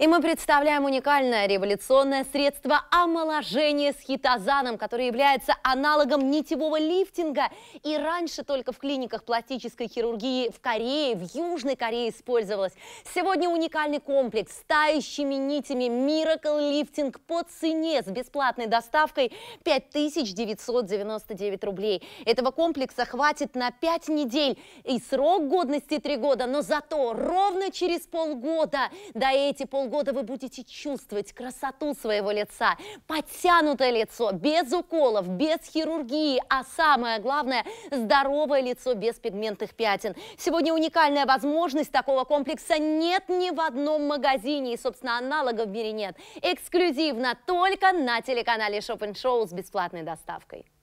И мы представляем уникальное революционное средство омоложения с хитозаном, которое является аналогом нитевого лифтинга. И раньше только в клиниках пластической хирургии в Корее, в Южной Корее использовалось. Сегодня уникальный комплекс с тающими нитями Miracle Lifting по цене с бесплатной доставкой 5999 рублей. Этого комплекса хватит на 5 недель и срок годности 3 года, но зато ровно через полгода, да эти полгода года вы будете чувствовать красоту своего лица, подтянутое лицо, без уколов, без хирургии, а самое главное, здоровое лицо без пигментных пятен. Сегодня уникальная возможность такого комплекса нет ни в одном магазине, и, собственно, аналогов в мире нет. Эксклюзивно только на телеканале Shopping Show с бесплатной доставкой.